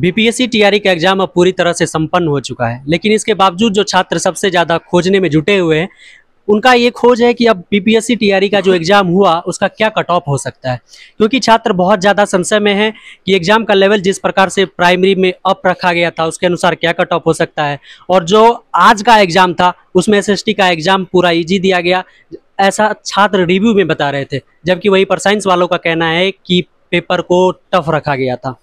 BPSC TRE e का exam अब पूरी तरह से संपन्न हो चुका है लेकिन इसके बावजूद जो छात्र सबसे ज़्यादा खोजने में जुटे हुए हैं उनका ये खोज है कि अब बीपीएससी टीआरई e का जो एग्ज़ाम हुआ उसका क्या कट ऑफ हो सकता है क्योंकि छात्र बहुत ज़्यादा संशय में है कि एग्ज़ाम का लेवल जिस प्रकार से प्राइमरी में अप रखा गया था उसके अनुसार क्या कट ऑफ हो सकता है और जो आज का एग्ज़ाम था उसमें एस का एग्ज़ाम पूरा ईजी दिया गया ऐसा छात्र रिव्यू में बता रहे थे जबकि वहीं पर साइंस वालों का कहना है कि पेपर को टफ रखा गया था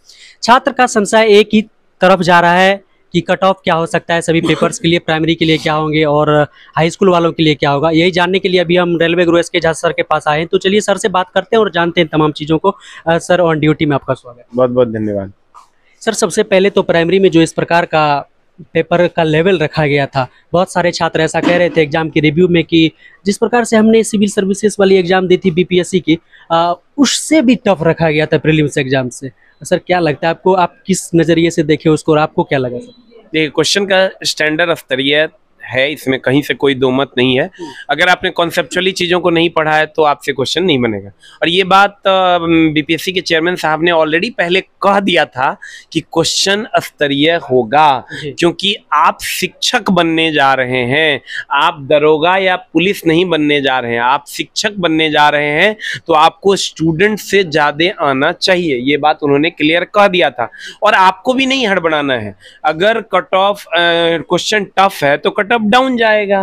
छात्र का संशय एक ही तरफ जा रहा है कि कट ऑफ क्या हो सकता है सभी पेपर्स के लिए प्राइमरी के लिए क्या होंगे और हाई स्कूल वालों के लिए क्या होगा यही जानने के लिए अभी हम रेलवे ग्रुएस के झा सर के पास आए हैं तो चलिए सर से बात करते हैं और जानते हैं तमाम चीज़ों को सर ऑन ड्यूटी में आपका स्वागत बहुत बहुत धन्यवाद सर सबसे पहले तो प्राइमरी में जो इस प्रकार का पेपर का लेवल रखा गया था बहुत सारे छात्र ऐसा कह रहे थे एग्जाम के रिव्यू में कि जिस प्रकार से हमने सिविल सर्विसेज वाली एग्जाम दी थी बीपीएससी की आ, उससे भी टफ रखा गया था प्रीलिम्स एग्जाम से सर क्या लगता है आपको आप किस नज़रिए से देखे उसको और आपको क्या लगा सर देखिए क्वेश्चन का स्टैंडर्ड अफ्तरियत है इसमें कहीं से कोई दो मत नहीं है हम्म। अगर आपने कॉन्सेप्चुअली चीज़ों को नहीं पढ़ा है तो आपसे क्वेश्चन नहीं बनेगा और ये बात बीपीएससी के चेयरमैन साहब ने ऑलरेडी पहले कह दिया था कि क्वेश्चन स्तरीय होगा क्योंकि आप शिक्षक बनने जा रहे हैं आप दरोगा या पुलिस नहीं बनने जा रहे हैं आप शिक्षक बनने जा रहे हैं तो आपको स्टूडेंट से ज़्यादा आना चाहिए ये बात उन्होंने क्लियर कह दिया था और आपको भी नहीं हड़बड़ाना है अगर कट ऑफ क्वेश्चन टफ है तो कट ऑफ अप डाउन जाएगा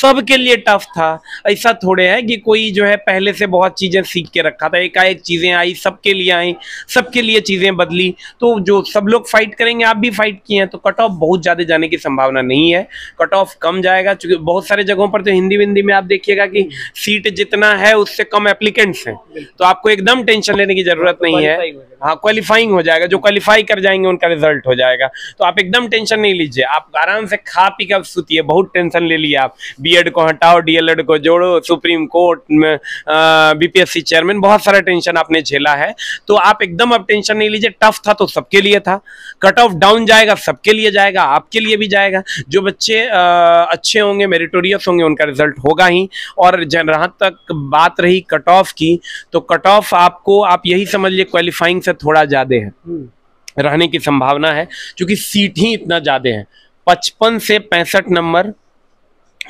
सबके लिए टफ था ऐसा थोड़े है कि कोई जो है पहले से बहुत चीज़ें सीख के रखा था एकाएक चीज़ें आई सबके लिए आई सबके लिए चीज़ें बदली तो जो सब लोग फाइट करेंगे आप भी फाइट किए हैं तो कट ऑफ बहुत ज़्यादा जाने की संभावना नहीं है कट ऑफ कम जाएगा चूंकि बहुत सारे जगहों पर तो हिंदी विंदी में आप देखिएगा कि सीट जितना है उससे कम एप्लीकेंट्स हैं तो आपको एकदम टेंशन लेने की ज़रूरत नहीं है हाँ क्वालिफाइंग हो जाएगा जो क्वालिफाई कर जाएंगे उनका रिजल्ट हो जाएगा तो आप एकदम टेंशन नहीं लीजिए आप आराम से खा पी कर सुतिए बहुत बहुत टेंशन ले लिया आप बीएड को हटाओ डीएलएड को जोड़ो सुप्रीम कोर्ट में बीपीएससी चेयरमैन बहुत सारा टेंशन आपने झेला है तो आप एकदम अब टेंशन नहीं लीजिए टफ था तो सबके लिए था कट ऑफ डाउन जाएगा सबके लिए जाएगा आपके लिए भी जाएगा जो बच्चे आ, अच्छे होंगे मेरिटोरियस होंगे उनका रिजल्ट होगा ही और जहां तक बात रही कट ऑफ की तो कट ऑफ आपको आप यही समझ लीजिए क्वालिफाइंग से थोड़ा ज़्यादा है हम्म। रहने की संभावना है क्योंकि सीट ही इतना ज़्यादा है पचपन से पैंसठ नंबर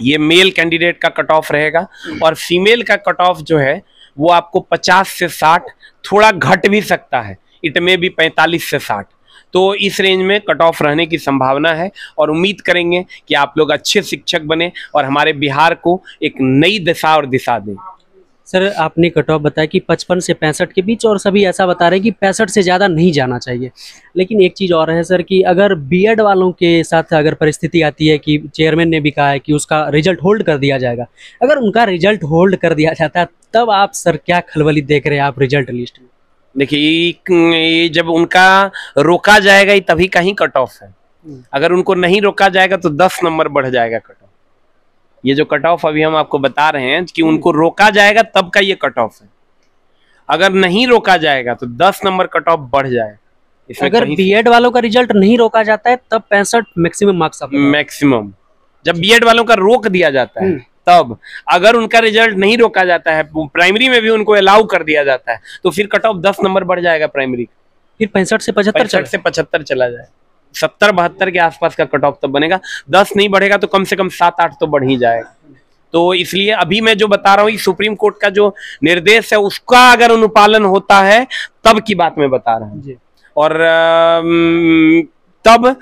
ये मेल कैंडिडेट का कट ऑफ रहेगा और फीमेल का कट ऑफ जो है वो आपको पचास से साठ थोड़ा घट भी सकता है इट में भी पैंतालीस से साठ तो इस रेंज में कट ऑफ रहने की संभावना है और उम्मीद करेंगे कि आप लोग अच्छे शिक्षक बने और हमारे बिहार को एक नई दशा और दिशा दें सर आपने कट ऑफ बताया कि 55 से पैंसठ के बीच और सभी ऐसा बता रहे हैं कि पैंसठ से ज़्यादा नहीं जाना चाहिए लेकिन एक चीज़ और है सर कि अगर बीएड वालों के साथ अगर परिस्थिति आती है कि चेयरमैन ने भी कहा है कि उसका रिजल्ट होल्ड कर दिया जाएगा अगर उनका रिजल्ट होल्ड कर दिया जाता है तब आप सर क्या खलबली देख रहे हैं आप रिजल्ट लिस्ट में देखिए जब उनका रोका जाएगा तभी कहीं कट ऑफ है हम्म। अगर उनको नहीं रोका जाएगा तो दस नंबर बढ़ जाएगा कट ऑफ ये जो कट ऑफ अभी हम आपको बता रहे हैं कि उनको हम्म। रोका जाएगा तब का ये कट ऑफ है अगर नहीं रोका जाएगा तो दस नंबर कट ऑफ बढ़ जाए अगर बीएड वालों का रिजल्ट नहीं रोका जाता है तब पैंसठ मैक्सिमम मार्क्स मैक्सिमम जब बीएड वालों का रोक दिया जाता है हम्म। तब अगर उनका रिजल्ट नहीं रोका जाता है प्राइमरी में भी उनको अलाउ कर दिया जाता है तो फिर कट ऑफ दस नंबर बढ़ जाएगा प्राइमरी फिर पैंसठ से पचहत्तर से पचहत्तर चला जाए सत्तर बहत्तर के आसपास का कट ऑफ तो बनेगा दस नहीं बढ़ेगा तो कम से कम सात आठ तो बढ़ ही जाएगा तो इसलिए अभी मैं जो बता रहा हूँ सुप्रीम कोर्ट का जो निर्देश है उसका अगर अनुपालन होता है तब की बात मैं बता रहा हूँ और तब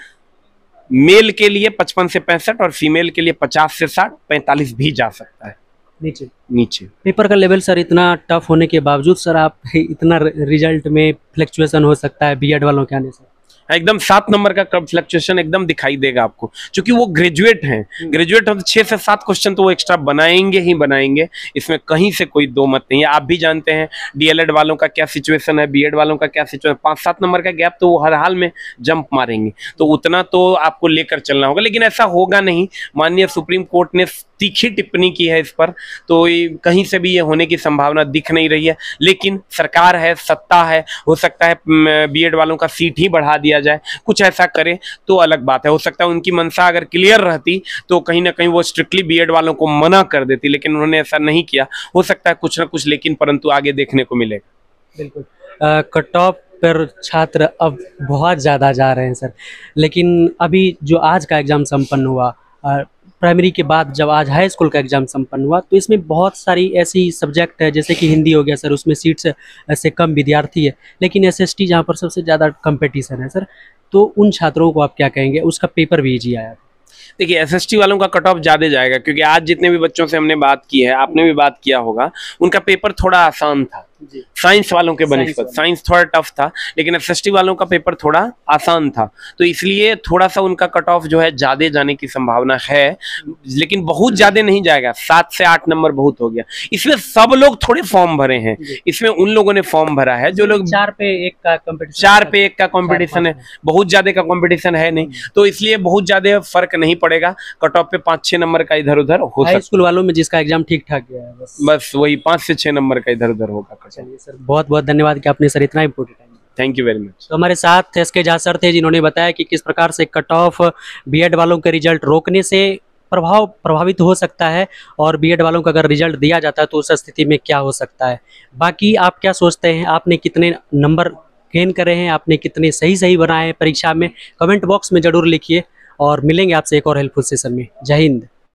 मेल के लिए पचपन से पैंसठ और फीमेल के लिए पचास से साठ पैंतालीस भी जा सकता है नीचे नीचे पेपर का लेवल सर इतना टफ होने के बावजूद सर आप इतना रिजल्ट में फ्लक्चुएशन हो सकता है बीएड वालों के आने से एकदम सात नंबर का फ्लक्चुएशन एकदम दिखाई देगा आपको क्योंकि वो ग्रेजुएट हैं ग्रेजुएट हम छः से सात क्वेश्चन तो वो एक्स्ट्रा बनाएंगे ही बनाएंगे इसमें कहीं से कोई दो मत नहीं है आप भी जानते हैं डीएलएड वालों का क्या सिचुएशन है बीएड वालों का क्या सिचुएशन पाँच सात नंबर का गैप तो वो हर हाल में जंप मारेंगे तो उतना तो आपको लेकर चलना होगा लेकिन ऐसा होगा नहीं माननीय सुप्रीम कोर्ट ने तीखी टिप्पणी की है इस पर तो कहीं से भी ये होने की संभावना दिख नहीं रही है लेकिन सरकार है सत्ता है हो सकता है बीएड वालों का सीट ही बढ़ा दिया जाए कुछ ऐसा करे तो अलग बात है हो सकता है उनकी मनसा अगर क्लियर रहती तो कहीं ना कहीं वो स्ट्रिक्टली बी वालों को मना कर देती लेकिन उन्होंने ऐसा नहीं किया हो सकता है कुछ ना कुछ लेकिन परंतु आगे देखने को मिलेगा बिल्कुल कट ऑफ पर छात्र अब बहुत ज़्यादा जा रहे हैं सर लेकिन अभी जो आज का एग्ज़ाम संपन्न हुआ प्राइमरी के बाद जब आज हाई स्कूल का एग्ज़ाम संपन्न हुआ तो इसमें बहुत सारी ऐसी सब्जेक्ट है जैसे कि हिंदी हो गया सर उसमें सीट्स से कम विद्यार्थी है लेकिन एस एस जहाँ पर सबसे ज़्यादा कंपटीशन है सर तो उन छात्रों को आप क्या कहेंगे उसका पेपर भी ईजी आया देखिए एसएसटी वालों का कट ऑफ ज़्यादा जाएगा क्योंकि आज जितने भी बच्चों से हमने बात की है आपने भी बात किया होगा उनका पेपर थोड़ा आसान था साइंस वालों के बनस्पत साइंस थोड़ा टफ था लेकिन एस वालों का पेपर थोड़ा आसान था तो इसलिए थोड़ा सा उनका कट ऑफ जो है ज्यादा जाने की संभावना है लेकिन बहुत ज्यादा नहीं जाएगा सात से आठ नंबर बहुत हो गया इसमें सब लोग थोड़े फॉर्म भरे हैं इसमें उन लोगों ने फॉर्म भरा है जो लोग चार पे एक का कॉम्पिटिशन चार पे एक का कॉम्पिटिशन है बहुत ज्यादा का कॉम्पिटिशन है नहीं हम्म। तो इसलिए बहुत ज्यादा फर्क नहीं पड़ेगा कट ऑफ पे पांच छह नंबर का इधर उधर हो स्कूल वालों में जिसका एग्जाम ठीक ठाक गया बस वही पांच से छह नंबर का इधर उधर होगा चलिए सर बहुत बहुत धन्यवाद कि आपने सर इतना important time thank you very much तो हमारे साथ एस के झा सर थे जिन्होंने बताया कि किस प्रकार से कट ऑफ बी वालों के रिजल्ट रोकने से प्रभाव प्रभावित हो सकता है और बीएड वालों का अगर रिजल्ट दिया जाता है तो उस स्थिति में क्या हो सकता है बाकी आप क्या सोचते हैं आपने कितने नंबर गेन करे हैं आपने कितने सही सही बनाए हैं परीक्षा में कमेंट बॉक्स में जरूर लिखिए और मिलेंगे आपसे एक और हेल्पफुल सेशन में जय हिंद